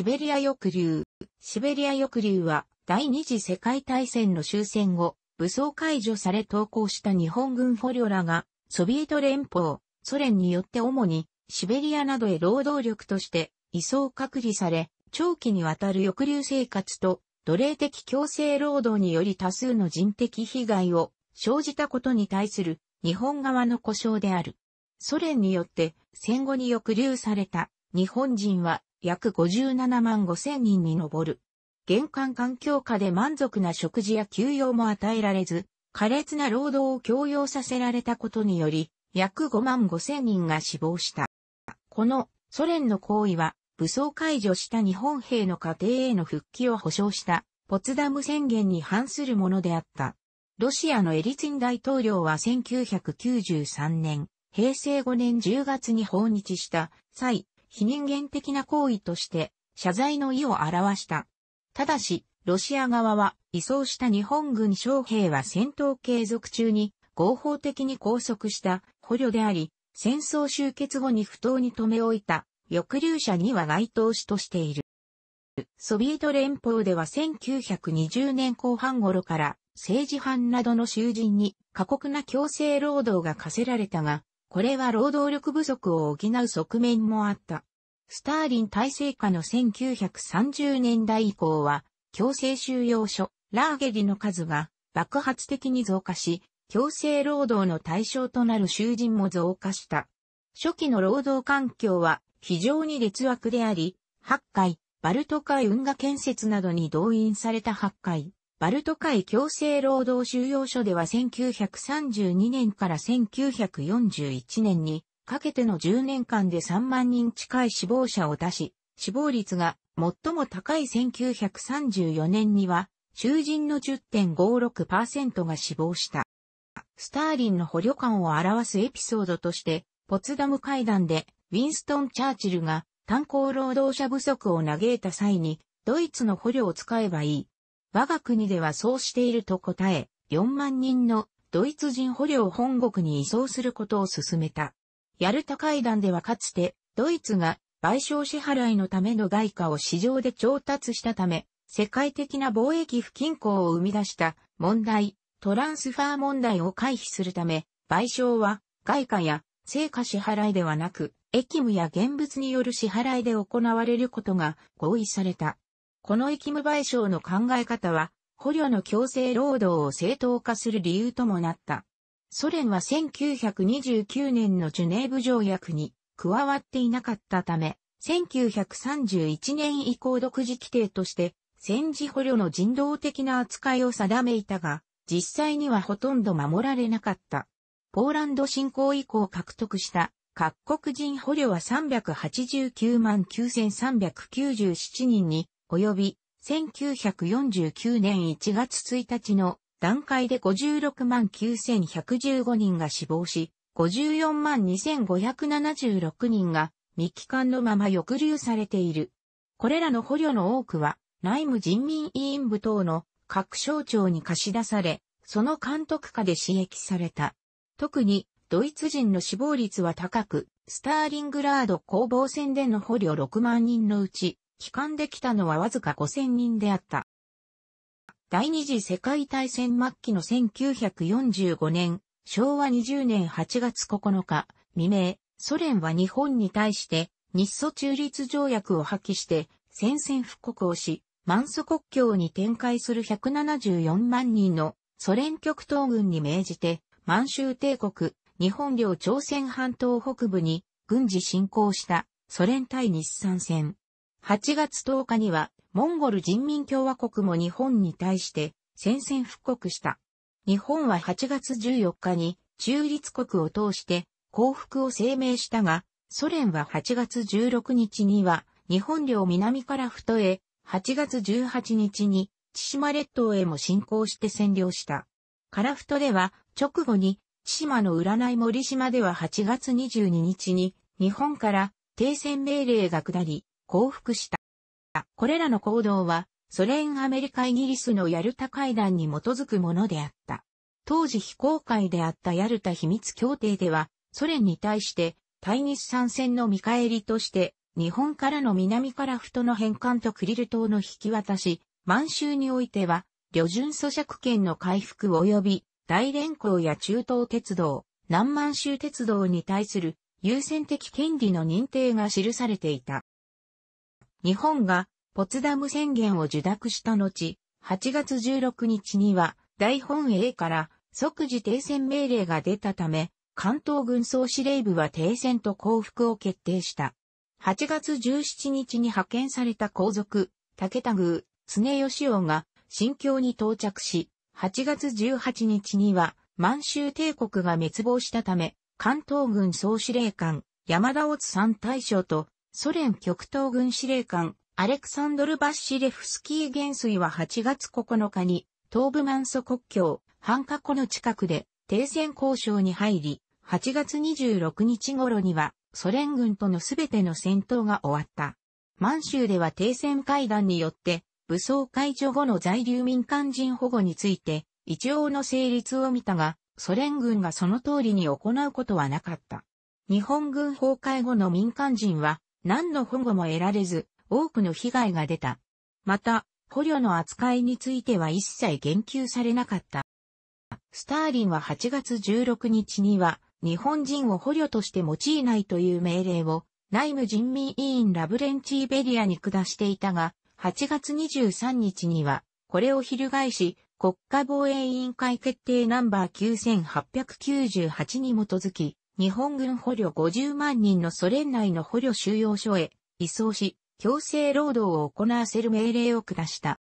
シベリア抑留。シベリア抑留は、第二次世界大戦の終戦後、武装解除され投降した日本軍捕虜らが、ソビエト連邦、ソ連によって主に、シベリアなどへ労働力として、移送隔離され、長期にわたる抑留生活と、奴隷的強制労働により多数の人的被害を生じたことに対する日本側の故障である。ソ連によって戦後に抑留された日本人は約57万5千人に上る。玄関環境下で満足な食事や休養も与えられず、苛烈な労働を強要させられたことにより、約5万5千人が死亡した。このソ連の行為は、武装解除した日本兵の家庭への復帰を保障したポツダム宣言に反するものであった。ロシアのエリツィン大統領は1993年、平成5年10月に訪日した際、非人間的な行為として謝罪の意を表した。ただし、ロシア側は移送した日本軍将兵は戦闘継続中に合法的に拘束した捕虜であり、戦争終結後に不当に留め置いた抑留者には該当しとしている。ソビエト連邦では1920年後半頃から政治犯などの囚人に過酷な強制労働が課せられたが、これは労働力不足を補う側面もあった。スターリン体制下の1930年代以降は、強制収容所、ラーゲリの数が爆発的に増加し、強制労働の対象となる囚人も増加した。初期の労働環境は非常に劣悪であり、8回、バルト海運河建設などに動員された8回、バルト海強制労働収容所では1932年から1941年にかけての10年間で3万人近い死亡者を出し、死亡率が最も高い1934年には囚人の10.56%が死亡した。スターリンの捕虜感を表すエピソードとして、ポツダム会談でウィンストン・チャーチルが炭鉱労働者不足を嘆いた際に、ドイツの捕虜を使えばいい。我が国ではそうしていると答え、4万人のドイツ人捕虜を本国に移送することを進めた。ヤルタ会談ではかつて、ドイツが賠償支払いのための外貨を市場で調達したため、世界的な貿易不均衡を生み出した問題、トランスファー問題を回避するため、賠償は外貨や成果支払いではなく、駅務や現物による支払いで行われることが合意された。この役無賠償の考え方は、捕虜の強制労働を正当化する理由ともなった。ソ連は1929年のジュネーブ条約に加わっていなかったため、1931年以降独自規定として戦時捕虜の人道的な扱いを定めいたが、実際にはほとんど守られなかった。ポーランド侵攻以降獲得した各国人捕虜は389万9397人に及び1949年1月1日の段階で56万9115人が死亡し、54万2576人が未帰還のまま抑留されている。これらの捕虜の多くは内務人民委員部等の各省庁に貸し出され、その監督下で刺激された。特にドイツ人の死亡率は高く、スターリングラード攻防戦での捕虜6万人のうち帰還できたのはわずか5000人であった。第二次世界大戦末期の1945年、昭和20年8月9日、未明、ソ連は日本に対して日ソ中立条約を破棄して戦線復刻をし、満祖国境に展開する174万人のソ連極東軍に命じて満州帝国、日本領朝鮮半島北部に軍事侵攻したソ連対日産戦。8月10日には、モンゴル人民共和国も日本に対して宣戦布告した。日本は8月14日に中立国を通して降伏を声明したが、ソ連は8月16日には日本領南から太へ、8月18日に千島列島へも侵攻して占領した。カラフトでは直後に千島の占い森島では8月22日に日本から停戦命令が下り、降伏した。これらの行動は、ソ連アメリカイギリスのヤルタ会談に基づくものであった。当時非公開であったヤルタ秘密協定では、ソ連に対して対日参戦の見返りとして、日本からの南からトの返還とクリル島の引き渡し、満州においては、旅順租借権の回復及び、大連行や中東鉄道、南満州鉄道に対する優先的権利の認定が記されていた。日本がポツダム宣言を受諾した後、8月16日には大本営から即時停戦命令が出たため、関東軍総司令部は停戦と降伏を決定した。8月17日に派遣された皇族、武田宮、常吉雄が新京に到着し、8月18日には満州帝国が滅亡したため、関東軍総司令官、山田乙三大将とソ連極東軍司令官、アレクサンドル・バッシレフスキー元帥は8月9日に、東部マンソ国境、ハンカ湖の近くで、停戦交渉に入り、8月26日頃には、ソ連軍との全ての戦闘が終わった。満州では停戦会談によって、武装解除後の在留民間人保護について、一応の成立を見たが、ソ連軍がその通りに行うことはなかった。日本軍崩壊後の民間人は、何の保護も得られず、多くの被害が出た。また、捕虜の扱いについては一切言及されなかった。スターリンは8月16日には、日本人を捕虜として用いないという命令を、内務人民委員ラブレンチーベリアに下していたが、8月23日には、これを翻し、国家防衛委員会決定ナンバー9898に基づき、日本軍捕虜50万人のソ連内の捕虜収容所へ移送し、強制労働を行わせる命令を下した。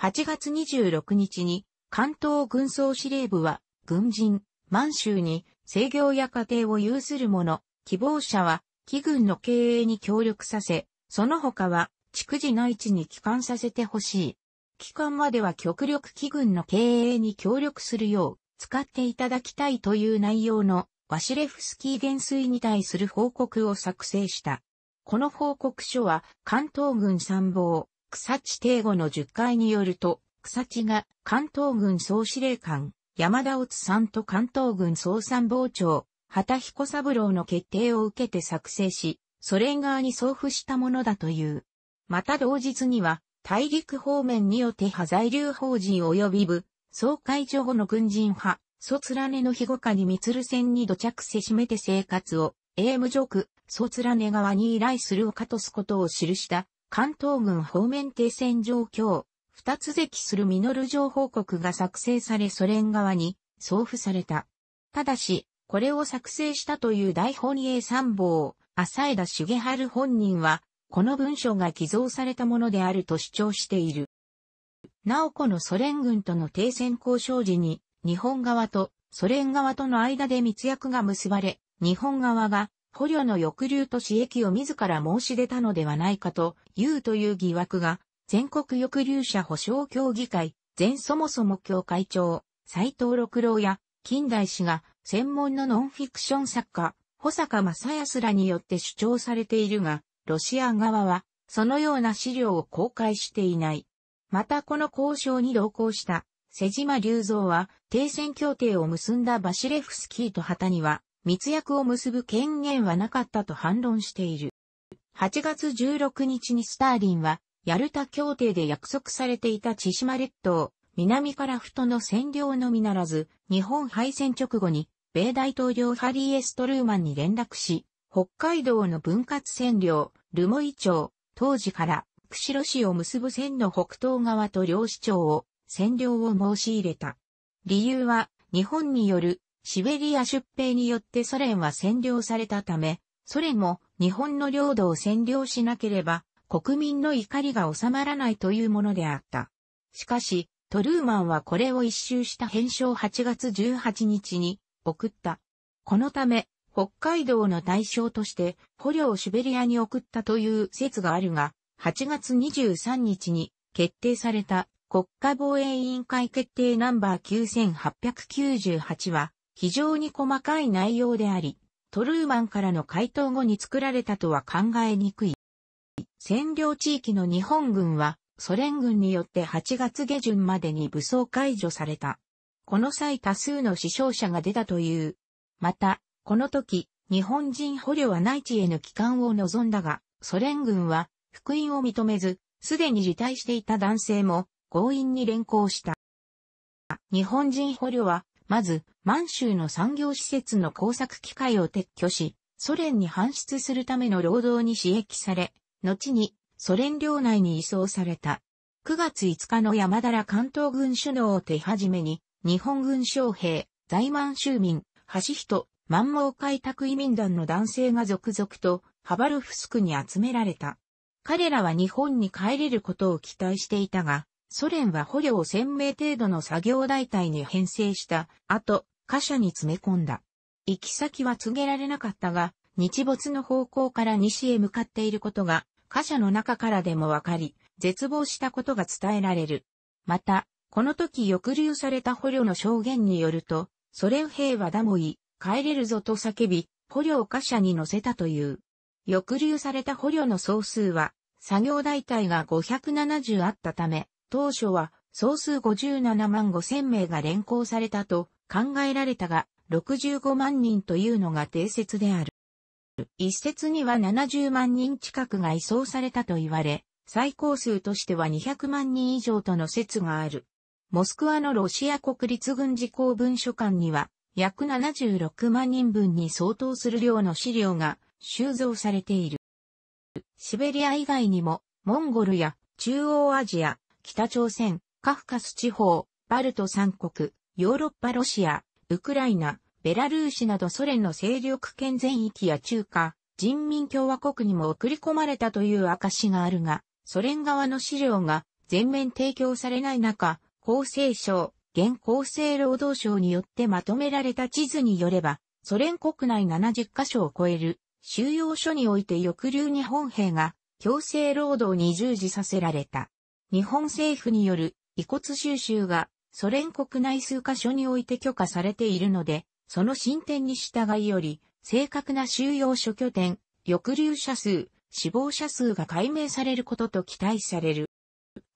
8月26日に関東軍総司令部は軍人、満州に制御や家庭を有する者、希望者は、機軍の経営に協力させ、その他は、逐次内地に帰還させてほしい。帰還までは極力機軍の経営に協力するよう、使っていただきたいという内容のワシレフスキー元帥に対する報告を作成した。この報告書は、関東軍参謀、草地帝後の10回によると、草地が関東軍総司令官、山田乙さんと関東軍総参謀長、畑彦三郎の決定を受けて作成し、ソ連側に送付したものだという。また同日には、大陸方面によって派在留法人及び部、総会所後の軍人派、卒らねの日護下に密る線に土着せしめて生活を、英武上区、卒らね側に依頼するをかとすことを記した、関東軍方面停戦状況、二つ席するミノル情報告が作成されソ連側に送付された。ただし、これを作成したという大本営参謀、浅枝重治本人は、この文書が寄贈されたものであると主張している。なおこのソ連軍との停戦交渉時に、日本側とソ連側との間で密約が結ばれ、日本側が捕虜の抑留と私益を自ら申し出たのではないかと言うという疑惑が、全国抑留者保障協議会、前そもそも協会長、斎藤六郎や、近代史が専門のノンフィクション作家、保坂正康らによって主張されているが、ロシア側は、そのような資料を公開していない。またこの交渉に同行した瀬島隆三は、停戦協定を結んだバシレフスキーと旗には、密約を結ぶ権限はなかったと反論している。8月16日にスターリンは、ヤルタ協定で約束されていた千島列島、南からふとの占領のみならず、日本敗戦直後に、米大統領ハリー・エストルーマンに連絡し、北海道の分割占領、留萌町、当時から、釧路市を結ぶ線の北東側と両市町を占領を申し入れた。理由は、日本によるシベリア出兵によってソ連は占領されたため、ソ連も日本の領土を占領しなければ国民の怒りが収まらないというものであった。しかし、トルーマンはこれを一周した返書を8月18日に送った。このため、北海道の対象として捕虜をシベリアに送ったという説があるが、8月23日に決定された国家防衛委員会決定ナンバー9898は非常に細かい内容であり、トルーマンからの回答後に作られたとは考えにくい。占領地域の日本軍はソ連軍によって8月下旬までに武装解除された。この際多数の死傷者が出たという。また、この時、日本人捕虜は内地への帰還を望んだが、ソ連軍は、福音を認めず、すでに辞退していた男性も、強引に連行した。日本人捕虜は、まず、満州の産業施設の工作機械を撤去し、ソ連に搬出するための労働に刺激され、後にソ連領内に移送された。9月5日の山田ら関東軍首脳を手始めに、日本軍将兵、在満州民、橋人、満蒙開拓移民団の男性が続々とハバルフスクに集められた。彼らは日本に帰れることを期待していたが、ソ連は捕虜を1000名程度の作業代隊に編成した後、貨車に詰め込んだ。行き先は告げられなかったが、日没の方向から西へ向かっていることが、貨車の中からでもわかり、絶望したことが伝えられる。また、この時抑留された捕虜の証言によると、ソ連兵はダモイ、帰れるぞと叫び、捕虜を貨車に乗せたという。抑留された捕虜の総数は、作業代隊が570あったため、当初は総数57万5千名が連行されたと考えられたが、65万人というのが定説である。一説には70万人近くが移送されたと言われ、最高数としては200万人以上との説がある。モスクワのロシア国立軍事公文書館には、約76万人分に相当する量の資料が収蔵されている。シベリア以外にも、モンゴルや中央アジア、北朝鮮、カフカス地方、バルト三国、ヨーロッパロシア、ウクライナ、ベラルーシなどソ連の勢力圏全域や中華、人民共和国にも送り込まれたという証があるが、ソ連側の資料が全面提供されない中、厚生省、現厚生労働省によってまとめられた地図によれば、ソ連国内70カ所を超える収容所において抑留日本兵が強制労働に従事させられた。日本政府による遺骨収集がソ連国内数カ所において許可されているので、その進展に従いより、正確な収容所拠点、抑留者数、死亡者数が解明されることと期待される。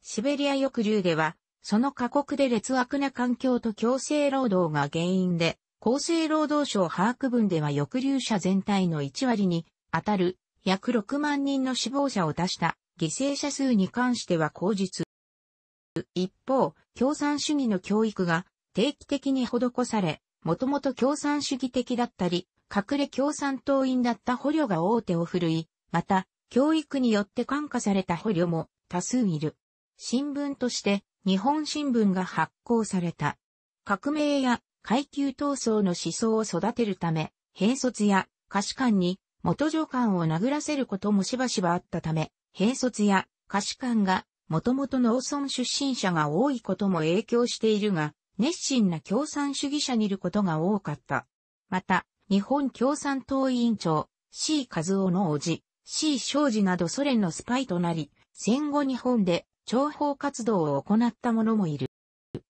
シベリア抑留では、その過酷で劣悪な環境と強制労働が原因で、厚生労働省把握分では抑留者全体の1割に当たる約6万人の死亡者を出した犠牲者数に関しては口実。一方、共産主義の教育が定期的に施され、もともと共産主義的だったり、隠れ共産党員だった捕虜が大手を振るい、また、教育によって感化された捕虜も多数いる。新聞として日本新聞が発行された。革命や階級闘争の思想を育てるため、兵卒や可視官に元助官を殴らせることもしばしばあったため、兵卒や下士官が、もともと農村出身者が多いことも影響しているが、熱心な共産主義者にいることが多かった。また、日本共産党委員長、C 和夫の叔父、C 正治などソ連のスパイとなり、戦後日本で諜報活動を行った者もいる。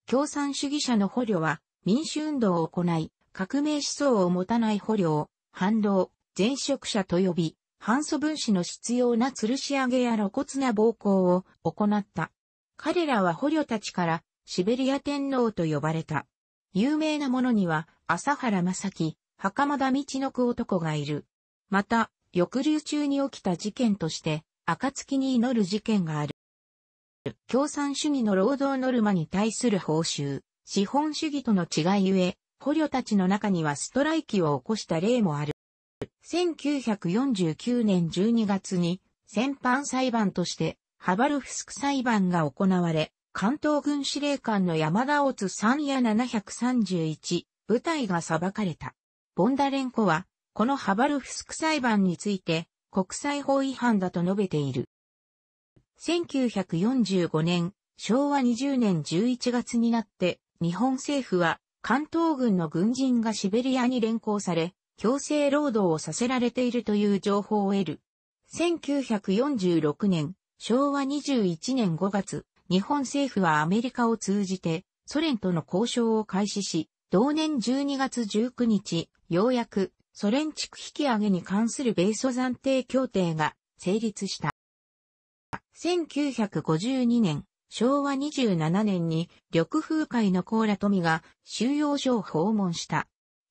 共産主義者の捕虜は民主運動を行い、革命思想を持たない捕虜を反動、前職者と呼び、反素分子の必要な吊るし上げや露骨な暴行を行った。彼らは捕虜たちからシベリア天皇と呼ばれた。有名なものには、朝原正樹、袴田道のく男がいる。また、抑留中に起きた事件として、暁に祈る事件がある。共産主義の労働ノルマに対する報酬、資本主義との違いゆえ、捕虜たちの中にはストライキを起こした例もある。1949年12月に、戦犯裁判として、ハバルフスク裁判が行われ、関東軍司令官の山田オツ3夜731部隊が裁かれた。ボンダレンコは、このハバルフスク裁判について、国際法違反だと述べている。1945年、昭和20年11月になって、日本政府は、関東軍の軍人がシベリアに連行され、強制労働をさせられているという情報を得る。1946年、昭和21年5月、日本政府はアメリカを通じてソ連との交渉を開始し、同年12月19日、ようやくソ連地区引き上げに関する米ソ暫定協定が成立した。1952年、昭和27年に緑風会のコーラ富が収容所を訪問した。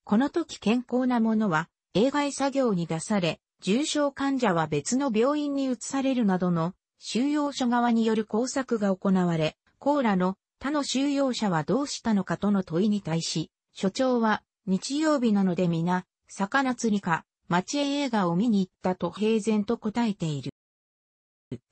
この時健康なものは、映外作業に出され、重症患者は別の病院に移されるなどの収容所側による工作が行われ、コーラの他の収容者はどうしたのかとの問いに対し、所長は日曜日なので皆、魚釣りか、町へ映画を見に行ったと平然と答えている。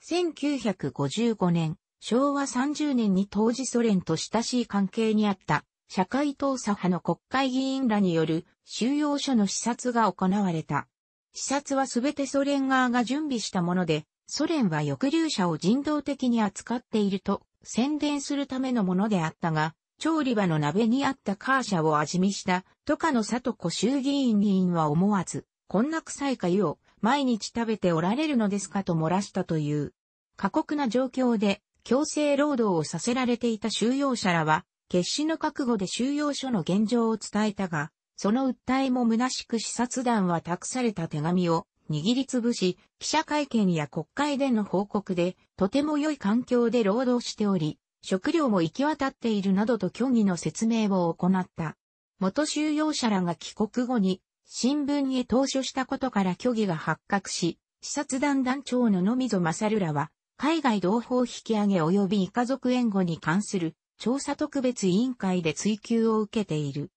1955年、昭和30年に当時ソ連と親しい関係にあった社会党左派の国会議員らによる収容所の視察が行われた。視察はすべてソ連側が準備したもので、ソ連は抑留者を人道的に扱っていると宣伝するためのものであったが、調理場の鍋にあったカーシャを味見した、とかの里子衆議院議員は思わず、こんな臭いゆを毎日食べておられるのですかと漏らしたという。過酷な状況で強制労働をさせられていた収容者らは、決死の覚悟で収容所の現状を伝えたが、その訴えも虚しく視察団は託された手紙を握りつぶし、記者会見や国会での報告で、とても良い環境で労働しており、食料も行き渡っているなどと虚偽の説明を行った。元収容者らが帰国後に、新聞へ投書したことから虚偽が発覚し、視察団団長の野溝正らは、海外同胞引き上げ及び家族援護に関する調査特別委員会で追及を受けている。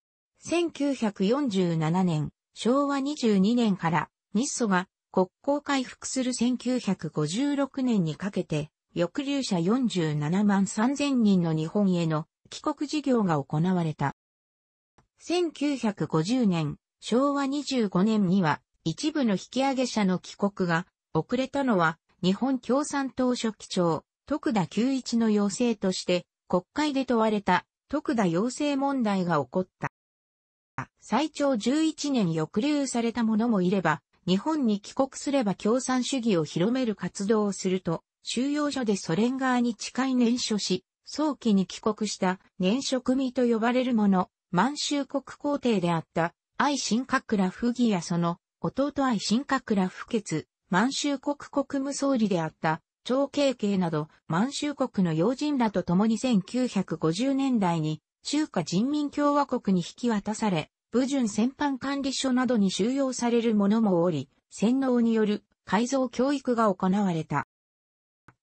1947年、昭和22年から日ソが国交回復する1956年にかけて、抑留者47万3000人の日本への帰国事業が行われた。1950年、昭和25年には一部の引き上げ者の帰国が遅れたのは日本共産党書記長、徳田久一の要請として国会で問われた特田要請問題が起こった。最長11年抑留された者もいれば、日本に帰国すれば共産主義を広める活動をすると、収容所でソ連側に近い念書し、早期に帰国した念書組と呼ばれる者、満州国皇帝であった愛新閣羅不義やその弟愛新閣羅不決、満州国国務総理であった長慶慶など満州国の要人らと共に1950年代に中華人民共和国に引き渡され、武順戦犯管理所などに収容される者もおり、洗脳による改造教育が行われた。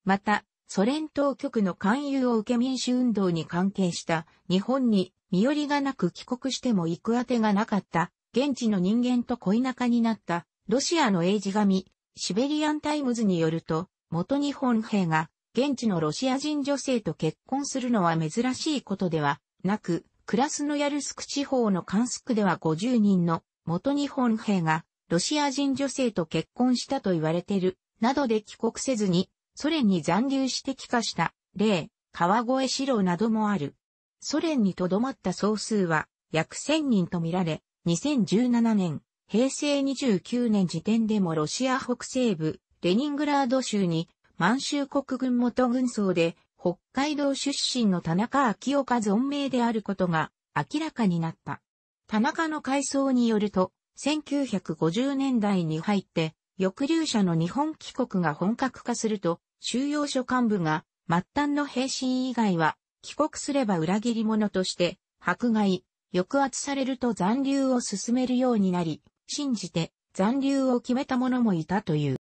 また、ソ連当局の勧誘を受け民主運動に関係した日本に身寄りがなく帰国しても行くあてがなかった現地の人間と恋仲になったロシアの英字紙シベリアンタイムズによると元日本兵が現地のロシア人女性と結婚するのは珍しいことではなく、クラスノヤルスク地方のカンスクでは50人の元日本兵がロシア人女性と結婚したと言われてる、などで帰国せずに、ソ連に残留して帰化した例、川越四郎などもある。ソ連に留まった総数は約1000人とみられ、2017年、平成29年時点でもロシア北西部、レニングラード州に満州国軍元軍曹で北海道出身の田中昭夫が存命であることが明らかになった。田中の回想によると、1950年代に入って抑留者の日本帰国が本格化すると、収容所幹部が末端の兵士以外は帰国すれば裏切り者として迫害、抑圧されると残留を進めるようになり、信じて残留を決めた者もいたという。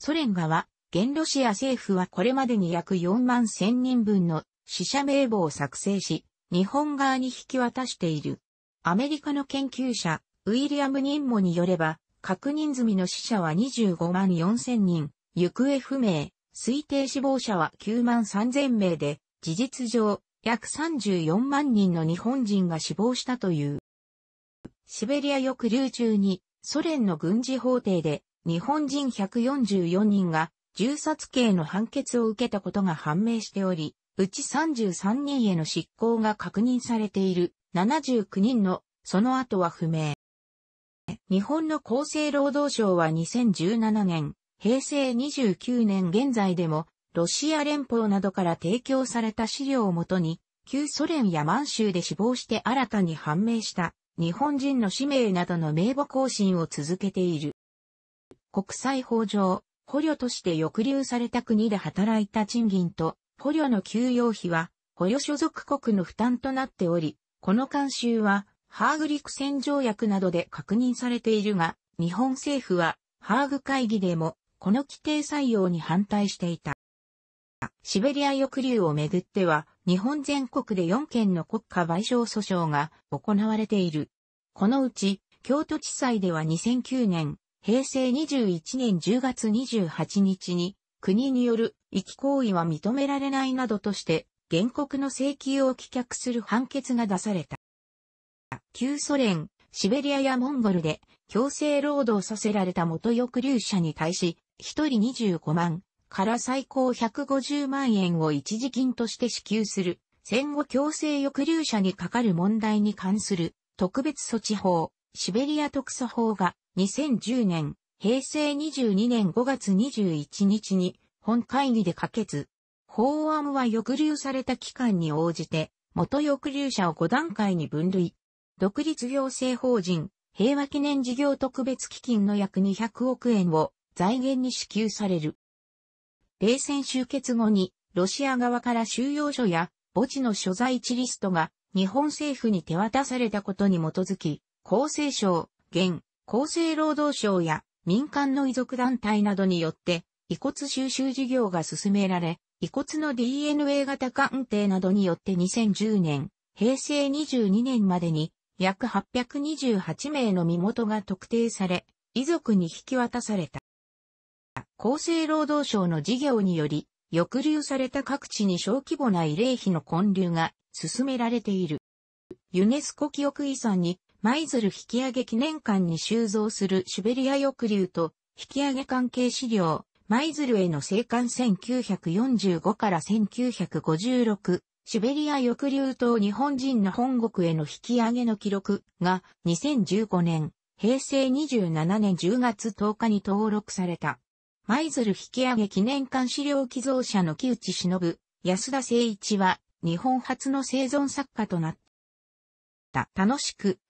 ソ連側、現ロシア政府はこれまでに約4万1000人分の死者名簿を作成し、日本側に引き渡している。アメリカの研究者、ウィリアム・ニンモによれば、確認済みの死者は25万4000人、行方不明、推定死亡者は9万3000名で、事実上、約34万人の日本人が死亡したという。シベリア抑留中に、ソ連の軍事法廷で、日本人144人が銃殺刑の判決を受けたことが判明しており、うち33人への執行が確認されている79人のその後は不明。日本の厚生労働省は2017年、平成29年現在でも、ロシア連邦などから提供された資料をもとに、旧ソ連や満州で死亡して新たに判明した日本人の氏名などの名簿更新を続けている。国際法上、捕虜として抑留された国で働いた賃金と捕虜の給与費は捕虜所属国の負担となっており、この慣習はハーグ陸戦条約などで確認されているが、日本政府はハーグ会議でもこの規定採用に反対していた。シベリア抑留をめぐっては、日本全国で4件の国家賠償訴訟が行われている。このうち、京都地裁では2009年、平成21年10月28日に、国による遺棄行為は認められないなどとして、原告の請求を棄却する判決が出された。旧ソ連、シベリアやモンゴルで強制労働させられた元抑留者に対し、一人25万から最高150万円を一時金として支給する、戦後強制抑留者にかかる問題に関する特別措置法、シベリア特措法が2010年、平成22年5月21日に本会議で可決。法案は抑留された期間に応じて、元抑留者を5段階に分類。独立行政法人、平和記念事業特別基金の約200億円を財源に支給される。冷戦終結後に、ロシア側から収容所や墓地の所在地リストが日本政府に手渡されたことに基づき、厚生省、現、厚生労働省や民間の遺族団体などによって遺骨収集事業が進められ、遺骨の DNA 型鑑定などによって2010年、平成22年までに約828名の身元が特定され、遺族に引き渡された。厚生労働省の事業により、抑留された各地に小規模な慰霊碑の混流が進められている。ユネスコ記憶遺産に舞鶴引上げ記念館に収蔵するシュベリア抑留と引上げ関係資料、舞鶴への生還1945から1956、シュベリア抑留と日本人の本国への引き上げの記録が2015年、平成27年10月10日に登録された。舞鶴引上げ記念館資料寄贈者の木内忍、安田誠一は日本初の生存作家となった。楽しく